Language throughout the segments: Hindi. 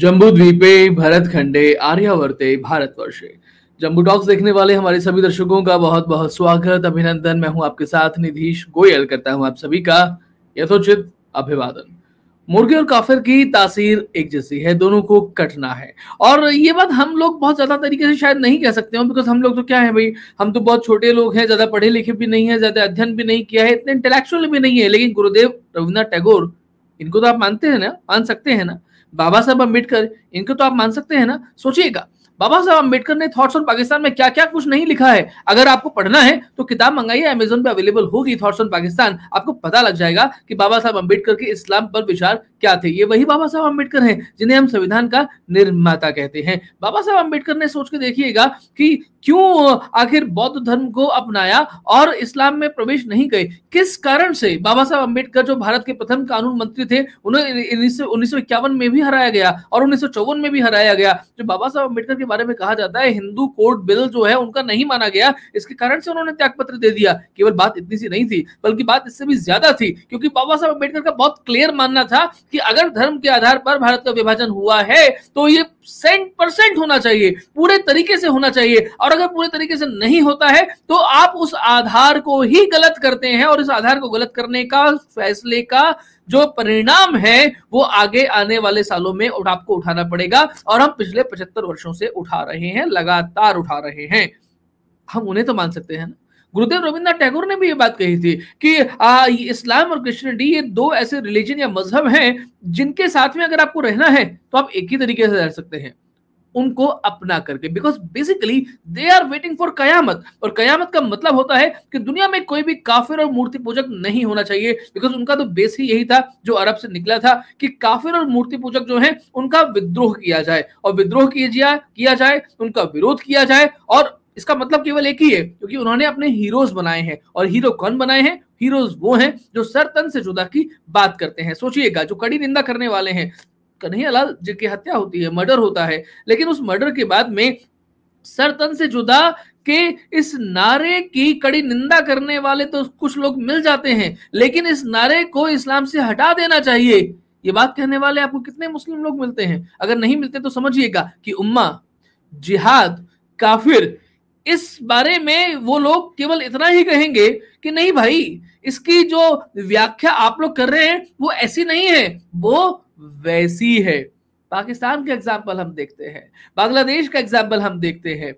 जम्बूद्वीपे भरत खंडे आर्यावर्ते भारतवर्षे जम्बू टॉक्स देखने वाले हमारे सभी दर्शकों का बहुत बहुत स्वागत अभिनंदन मैं हूं आपके साथ निधीश गोयल करता हूं आप सभी का यथोचित अभिवादन मुर्गी और काफिर की तासीर एक जैसी है दोनों को कटना है और ये बात हम लोग बहुत ज्यादा तरीके से शायद नहीं कह सकते हो बिकॉज हम लोग तो क्या है भाई हम तो बहुत छोटे लोग हैं ज्यादा पढ़े लिखे भी नहीं है ज्यादा अध्ययन भी नहीं किया है इतने इंटेलेक्चुअल भी नहीं है लेकिन गुरुदेव रविन्द्रनाथ टैगोर इनको तो आप मानते हैं ना मान सकते हैं ना बाबा साहब अम्बेडकर इनको तो आप मान सकते हैं ना सोचिएगा बाबा साहब अम्बेडकर ने थॉट्स ऑन पाकिस्तान में क्या क्या कुछ नहीं लिखा है अगर आपको पढ़ना है तो किताब मंगाइए अमेजोन पे अवेलेबल होगी थॉट्स ऑन पाकिस्तान आपको पता लग जाएगा कि बाबा साहब अम्बेडकर के इस्लाम पर विचार क्या थे ये वही बाबा साहब अम्बेडकर हैं जिन्हें हम संविधान का निर्माता कहते हैं बाबा साहब अम्बेडकर ने सोच के देखिएगा कि क्यों आखिर बौद्ध धर्म को अपनाया और इस्लाम में प्रवेश नहीं गए किस कारण से बाबा साहब अम्बेडकर जो भारत के प्रथम कानून मंत्री थे उन्हें उन्नीस में भी हराया गया और उन्नीस में भी हराया गया जो बाबा साहब अम्बेडकर के बारे में कहा जाता है हिंदू कोर्ट बिल जो है उनका नहीं माना गया इसके कारण से उन्होंने त्यागपत्र दे दिया केवल बात इतनी सी नहीं थी बल्कि बात इससे भी ज्यादा थी क्योंकि बाबा साहब अम्बेडकर का बहुत क्लियर मानना था कि अगर धर्म के आधार पर भारत का विभाजन हुआ है तो ये सेंट परसेंट होना चाहिए पूरे तरीके से होना चाहिए और अगर पूरे तरीके से नहीं होता है तो आप उस आधार को ही गलत करते हैं और इस आधार को गलत करने का फैसले का जो परिणाम है वो आगे आने वाले सालों में आपको उठाना पड़ेगा और हम पिछले पचहत्तर वर्षों से उठा रहे हैं लगातार उठा रहे हैं हम उन्हें तो मान सकते हैं ना गुरुदेव रविंद्रनाथ टैगोर ने भी ये बात कही थी कि इस्लाम और क्रिश्चियनिटी ये दो ऐसे रिलीजन या मजहब हैं जिनके साथ में अगर आपको रहना है तो आप एक ही तरीके से रह सकते हैं उनको अपना करके because basically they are waiting for कयामत और कयामत का मतलब होता है कि दुनिया में कोई भी काफिर और मूर्ति पूजक नहीं होना चाहिए बिकॉज उनका तो बेस ही यही था जो अरब से निकला था कि काफिर और मूर्ति पूजक जो है उनका विद्रोह किया जाए और विद्रोह किया जाए उनका विरोध किया जाए और इसका मतलब केवल एक ही है क्योंकि उन्होंने अपने हीरोज बनाए हैं और हीरो कौन बनाए हैं हीरोज वो हैं जो सर तन से जुदा की बात करते हैं सोचिएगा जो कड़ी निंदा करने वाले हैं कन्हैया लाल जी की हत्या होती है मर्डर होता है लेकिन उस मर्डर के बाद में सरतन से जुदा के इस नारे की कड़ी निंदा करने वाले तो कुछ लोग मिल जाते हैं लेकिन इस नारे को इस्लाम से हटा देना चाहिए ये बात कहने वाले आपको कितने मुस्लिम लोग मिलते हैं अगर नहीं मिलते तो समझिएगा कि उम्मा जिहाद काफिर इस बारे में वो लोग केवल इतना ही कहेंगे कि नहीं भाई इसकी जो व्याख्या आप लोग कर रहे हैं वो ऐसी नहीं है वो वैसी है पाकिस्तान का एग्जाम्पल हम देखते हैं बांग्लादेश का एग्जाम्पल हम देखते हैं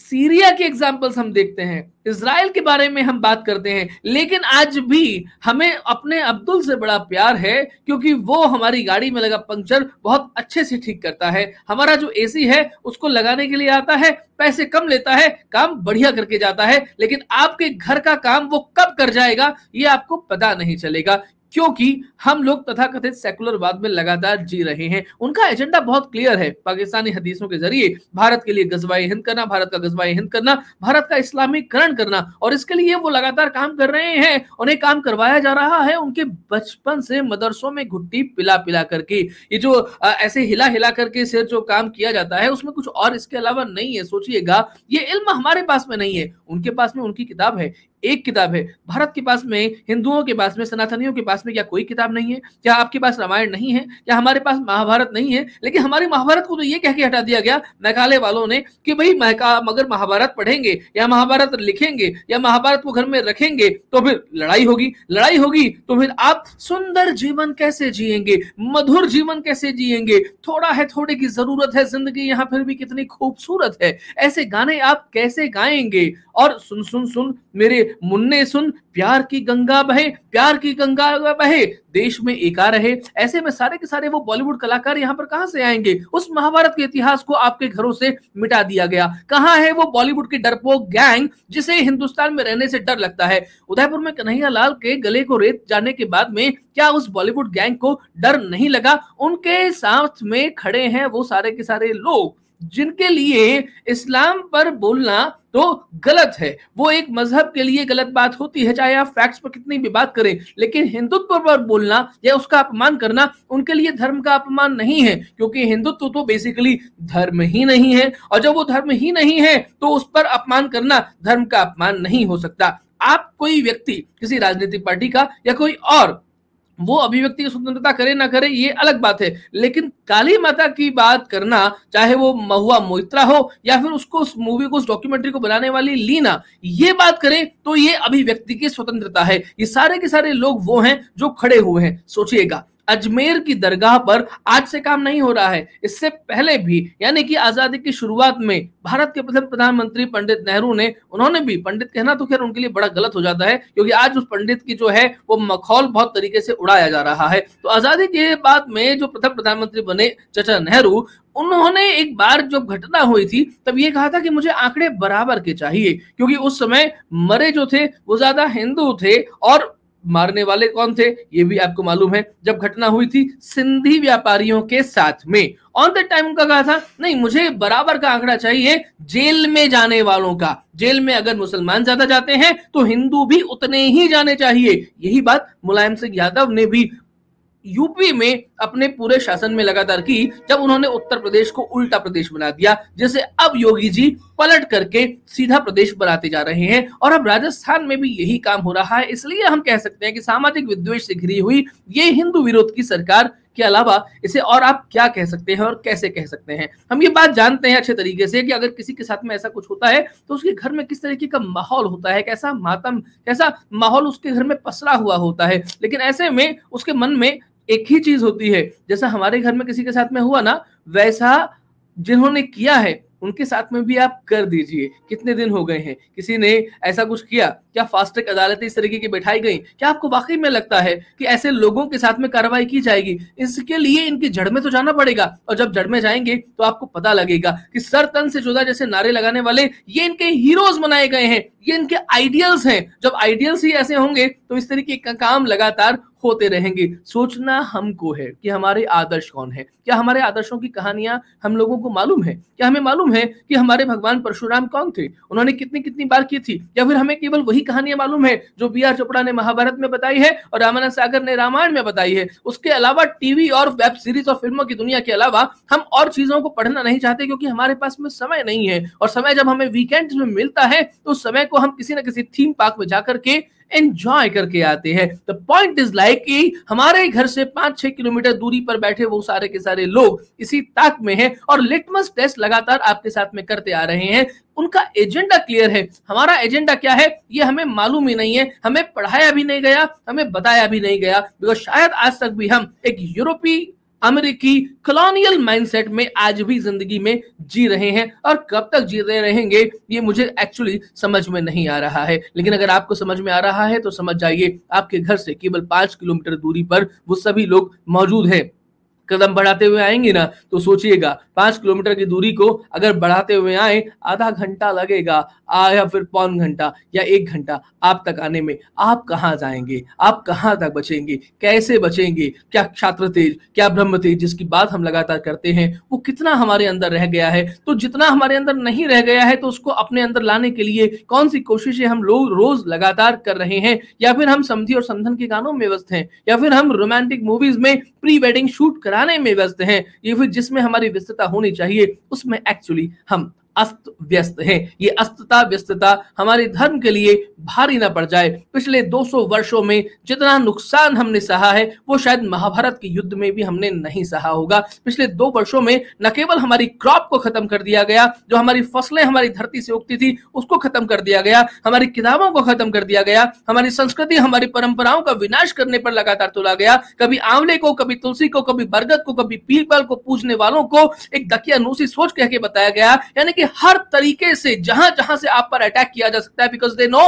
सीरिया के एग्जाम्पल्स हम देखते हैं इसराइल के बारे में हम बात करते हैं लेकिन आज भी हमें अपने अब्दुल से बड़ा प्यार है क्योंकि वो हमारी गाड़ी में लगा पंक्चर बहुत अच्छे से ठीक करता है हमारा जो एसी है उसको लगाने के लिए आता है पैसे कम लेता है काम बढ़िया करके जाता है लेकिन आपके घर का काम वो कब कर जाएगा ये आपको पता नहीं चलेगा क्योंकि हम लोग तथाकथित सेकुलरवाद में लगातार जी रहे हैं उनका एजेंडा बहुत क्लियर है पाकिस्तानी हदीसों के जरिए भारत के लिए गजवाई हिंद करना भारत का गजवाई हिंद करना भारत का इस्लामीकरण करना और इसके लिए वो लगातार काम कर रहे हैं उन्हें काम करवाया जा रहा है उनके बचपन से मदरसों में घुट्टी पिला पिला करके ये जो आ, ऐसे हिला हिला करके सिर जो काम किया जाता है उसमें कुछ और इसके अलावा नहीं है सोचिएगा ये इल्म हमारे पास में नहीं है उनके पास में उनकी किताब है एक किताब है भारत के पास में हिंदुओं के पास में सनातनियों के पास में क्या कोई किताब नहीं है क्या आपके पास रामायण नहीं है क्या हमारे पास महाभारत नहीं है लेकिन हमारे महाभारत को तो ये कह के हटा दिया गया मैकाले वालों ने कि भाई मगर महाभारत पढ़ेंगे या महाभारत लिखेंगे या महाभारत को घर में रखेंगे तो फिर लड़ाई होगी लड़ाई होगी तो फिर आप सुंदर जीवन कैसे जियेंगे मधुर जीवन कैसे जियेंगे थोड़ा है थोड़े की जरूरत है जिंदगी यहाँ फिर भी कितनी खूबसूरत है ऐसे गाने आप कैसे गाएंगे और सुन सुन सुन मेरे मुन्ने सुन प्यार की गंगा बहे प्यार की गंगा बहे देश में एका रहे ऐसे में सारे के सारे वो बॉलीवुड कलाकार यहाँ पर कहाँ से आएंगे उस महाभारत के इतिहास को आपके घरों से मिटा दिया गया कहाँ है वो बॉलीवुड के डरपोक गैंग जिसे हिंदुस्तान में रहने से डर लगता है उदयपुर में कन्हैया लाल के गले को रेत जाने के बाद में क्या उस बॉलीवुड गैंग को डर नहीं लगा उनके साथ में खड़े हैं वो सारे के सारे लोग जिनके लिए इस्लाम पर बोलना तो गलत है वो एक मजहब के लिए गलत बात होती है चाहे आप फैक्ट्स पर कितनी भी बात करें लेकिन हिंदुत्व पर बोलना या उसका अपमान करना उनके लिए धर्म का अपमान नहीं है क्योंकि हिंदुत्व तो बेसिकली धर्म ही नहीं है और जब वो धर्म ही नहीं है तो उस पर अपमान करना धर्म का अपमान नहीं हो सकता आप कोई व्यक्ति किसी राजनीतिक पार्टी का या कोई और वो अभिव्यक्ति की स्वतंत्रता करे ना करे ये अलग बात है लेकिन काली माता की बात करना चाहे वो महुआ मोहित्रा हो या फिर उसको उस मूवी को उस डॉक्यूमेंट्री को बनाने वाली लीना ये बात करें तो ये अभिव्यक्ति की स्वतंत्रता है ये सारे के सारे लोग वो हैं जो खड़े हुए हैं सोचिएगा अजमेर की दरगाह पर आज से काम नहीं हो रहा है इससे पहले भी यानी कि आजादी की शुरुआत में भारत के प्रथम प्रधानमंत्री पंडित नेहरू ने उन्होंने भी पंडित कहना तो खैर उनके लिए बड़ा गलत हो जाता है क्योंकि आज उस पंडित की जो है वो मखौल बहुत तरीके से उड़ाया जा रहा है तो आजादी के बाद में जो प्रथम प्रधानमंत्री बने चचा नेहरू उन्होंने एक बार जब घटना हुई थी तब ये कहा था कि मुझे आंकड़े बराबर के चाहिए क्योंकि उस समय मरे जो थे वो ज्यादा हिंदू थे और मारने वाले कौन थे ये भी आपको मालूम है जब घटना हुई थी सिंधी व्यापारियों के साथ में ऑन द टाइम उनका कहा था नहीं मुझे बराबर का आंकड़ा चाहिए जेल में जाने वालों का जेल में अगर मुसलमान ज्यादा जाते हैं तो हिंदू भी उतने ही जाने चाहिए यही बात मुलायम सिंह यादव ने भी यूपी में अपने पूरे शासन में लगातार की जब उन्होंने उत्तर प्रदेश को उल्टा प्रदेश बना दिया जिसे अब योगी जी पलट करके सीधा प्रदेश बनाते जा रहे हैं और अब राजस्थान में भी यही काम हो रहा है इसलिए हम कह सकते हैं कि सामाजिक विद्वेश से घिरी हुई ये हिंदू विरोध की सरकार के अलावा इसे और आप क्या कह सकते हैं और कैसे कह सकते हैं हम ये बात जानते हैं अच्छे तरीके से कि अगर किसी के साथ में ऐसा कुछ होता है तो उसके घर में किस तरीके का माहौल होता है कैसा मातम कैसा माहौल उसके घर में पसरा हुआ होता है लेकिन ऐसे में उसके मन में एक ही चीज होती है जैसा हमारे घर में किसी के साथ में हुआ ना वैसा जिन्होंने किया है उनके साथ में भी आप कर दीजिए कितने दिन हो गए हैं किसी ने ऐसा कुछ किया क्या फास्ट ट्रैक अदालतें इस तरीके की बैठाई गई क्या आपको वाकई में लगता है कि ऐसे लोगों के साथ में कार्रवाई की जाएगी इसके लिए इनकी जड़ में तो जाना पड़ेगा और जब जड़ में जाएंगे तो आपको पता लगेगा कि सर तन से जुदा जैसे नारे लगाने वाले ये इनके हीरोज बनाए गए हैं ये इनके आइडियल्स हैं जब आइडियल्स ही ऐसे होंगे तो इस तरीके का काम लगातार होते रहेंगे सोचना हमको है कि हमारे आदर्श कौन है क्या हमारे आदर्शों की कहानियां हम लोगों को मालूम है क्या हमें मालूम है कि हमारे भगवान परशुराम कौन थे उन्होंने कितनी कितनी बार की थी या फिर हमें केवल वही कहानियां मालूम है जो बी आर चोपड़ा ने महाभारत में बताई है और रामानंद सागर ने रामायण में बताई है उसके अलावा टीवी और वेब सीरीज और फिल्मों की दुनिया के अलावा हम और चीजों को पढ़ना नहीं चाहते क्योंकि हमारे पास में समय नहीं है और समय जब हमें वीकेंड में मिलता है तो समय को हम किसी ना किसी थीम पार्क में जाकर के एंजॉय करके आते हैं द पॉइंट इज लाइक कि हमारे घर से पांच छह किलोमीटर दूरी पर बैठे वो सारे के सारे लोग इसी ताक में हैं और लिटमस टेस्ट लगातार आपके साथ में करते आ रहे हैं उनका एजेंडा क्लियर है हमारा एजेंडा क्या है ये हमें मालूम ही नहीं है हमें पढ़ाया भी नहीं गया हमें बताया भी नहीं गया बिकॉज शायद आज तक भी हम एक यूरोपीय अमेरिकी कॉलोनियल माइंडसेट में आज भी जिंदगी में जी रहे हैं और कब तक जी रहे रहेंगे ये मुझे एक्चुअली समझ में नहीं आ रहा है लेकिन अगर आपको समझ में आ रहा है तो समझ जाइए आपके घर से केवल पांच किलोमीटर दूरी पर वो सभी लोग मौजूद हैं कदम बढ़ाते हुए आएंगे ना तो सोचिएगा पांच किलोमीटर की दूरी को अगर बढ़ाते हुए आए आधा घंटा लगेगा आ या फिर पौन घंटा या एक घंटा आप तक आने में आप कहाँ जाएंगे आप कहाँ तक बचेंगे कैसे बचेंगे क्या छात्र तेज क्या ब्रह्म तेज जिसकी बात हम लगातार करते हैं वो कितना हमारे अंदर रह गया है तो जितना हमारे अंदर नहीं रह गया है तो उसको अपने अंदर लाने के लिए कौन सी कोशिशें हम लोग रोज लगातार कर रहे हैं या फिर हम समझी और समझन के गानों में व्यस्त हैं या फिर हम रोमांटिक मूवीज में प्री वेडिंग शूट करा बनाने में व्यस्त हैं ये फिर जिसमें हमारी व्यस्तता होनी चाहिए उसमें एक्चुअली हम अस्त व्यस्त है ये अस्तता व्यस्तता हमारे धर्म के लिए भारी ना पड़ जाए पिछले 200 वर्षों में जितना नुकसान हमने सहा है वो शायद महाभारत के युद्ध में भी हमने नहीं सहा होगा पिछले दो वर्षों में न केवल हमारी क्रॉप को खत्म कर दिया गया जो हमारी फसलें हमारी धरती से उगती थी उसको खत्म कर दिया गया हमारी किताबों को खत्म कर दिया गया हमारी संस्कृति हमारी परंपराओं का विनाश करने पर लगातार तुला गया कभी आंवले को कभी तुलसी को कभी बरगद को कभी पीपल को पूजने वालों को एक दकियानूसी सोच कह के बताया गया यानी कि हर तरीके से जहां जहां से आप पर अटैक किया जा सकता है बिकॉज दे नो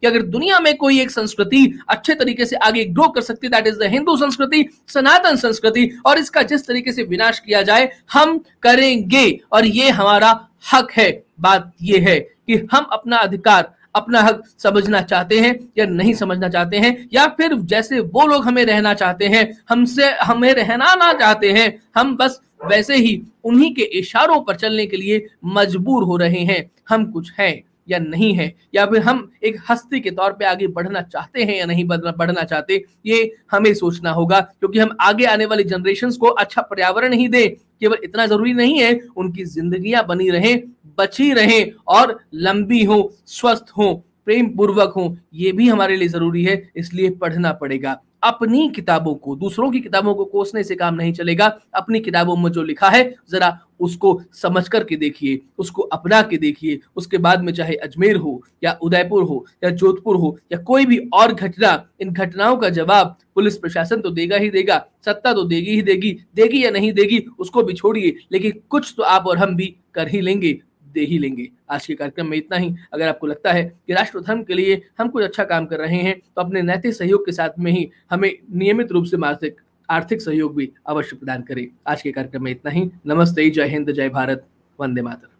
कि अगर दुनिया में कोई एक संस्कृति अच्छे तरीके से आगे ग्रो कर सकती है दैट इज द हिंदू संस्कृति सनातन संस्कृति और इसका जिस तरीके से विनाश किया जाए हम करेंगे और ये हमारा हक है बात यह है कि हम अपना अधिकार अपना हक समझना चाहते हैं या नहीं समझना चाहते हैं या फिर जैसे वो लोग हमें रहना चाहते हैं हमसे हमें रहना ना चाहते हैं हम बस वैसे ही उन्हीं के इशारों पर चलने के लिए मजबूर हो रहे हैं हम कुछ हैं या नहीं है या फिर हम एक हस्ती के तौर पे आगे बढ़ना चाहते हैं या नहीं बढ़ना बढ़ना चाहते ये हमें सोचना होगा क्योंकि हम आगे आने वाली जनरेशन को अच्छा पर्यावरण ही दें केवल इतना जरूरी नहीं है उनकी जिंदगियां बनी रहें बची रहें और लंबी हो स्वस्थ हो प्रेम पूर्वक हो ये भी हमारे लिए जरूरी है इसलिए पढ़ना पड़ेगा अपनी किताबों को दूसरों की किताबों को कोसने से काम नहीं चलेगा अपनी किताबों में जो लिखा है जरा उसको समझ करके देखिए उसको अपना के देखिए उसके बाद में चाहे अजमेर हो या उदयपुर हो या जोधपुर हो या कोई भी और घटना इन घटनाओं का जवाब पुलिस प्रशासन तो देगा ही देगा सत्ता तो देगी ही देगी देगी या नहीं देगी उसको भी छोड़िए लेकिन कुछ तो आप और हम भी कर ही लेंगे दे ही लेंगे आज के कार्यक्रम में इतना ही अगर आपको लगता है कि राष्ट्र धर्म के लिए हम कुछ अच्छा काम कर रहे हैं तो अपने नैतिक सहयोग के साथ में ही हमें नियमित रूप से मासिक आर्थिक सहयोग भी अवश्य प्रदान करें आज के कार्यक्रम में इतना ही नमस्ते जय हिंद जय भारत वंदे मातरम